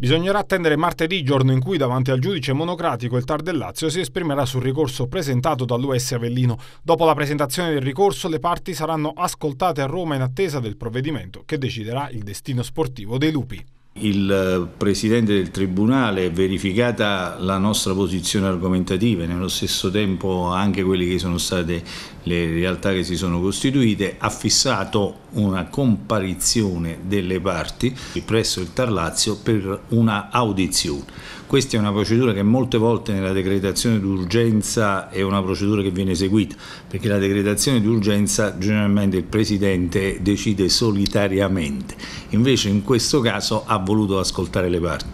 Bisognerà attendere martedì, giorno in cui davanti al giudice monocratico il Tar del Lazio si esprimerà sul ricorso presentato dall'US Avellino. Dopo la presentazione del ricorso le parti saranno ascoltate a Roma in attesa del provvedimento che deciderà il destino sportivo dei lupi il eh, Presidente del Tribunale, verificata la nostra posizione argomentativa e nello stesso tempo anche quelle che sono state le realtà che si sono costituite, ha fissato una comparizione delle parti presso il Tarlazio per una audizione. Questa è una procedura che molte volte nella decretazione d'urgenza è una procedura che viene eseguita, perché la decretazione d'urgenza generalmente il Presidente decide solitariamente invece in questo caso ha voluto ascoltare le parti.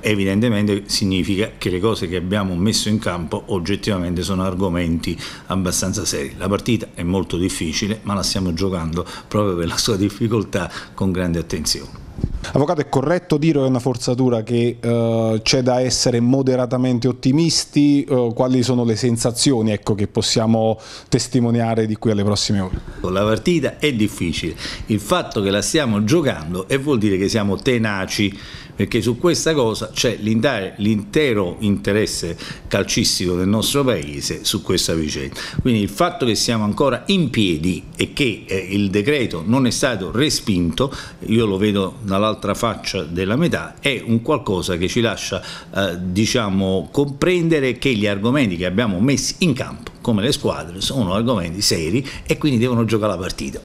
Evidentemente significa che le cose che abbiamo messo in campo oggettivamente sono argomenti abbastanza seri. La partita è molto difficile, ma la stiamo giocando proprio per la sua difficoltà con grande attenzione. Avvocato, è corretto dire che è una forzatura che eh, c'è da essere moderatamente ottimisti? Eh, quali sono le sensazioni ecco, che possiamo testimoniare di qui alle prossime ore? La partita è difficile, il fatto che la stiamo giocando e vuol dire che siamo tenaci, perché su questa cosa c'è l'intero interesse calcistico del nostro paese su questa vicenda. Quindi il fatto che siamo ancora in piedi e che eh, il decreto non è stato respinto, io lo vedo dall'altra faccia della metà, è un qualcosa che ci lascia eh, diciamo, comprendere che gli argomenti che abbiamo messo in campo, come le squadre, sono argomenti seri e quindi devono giocare la partita.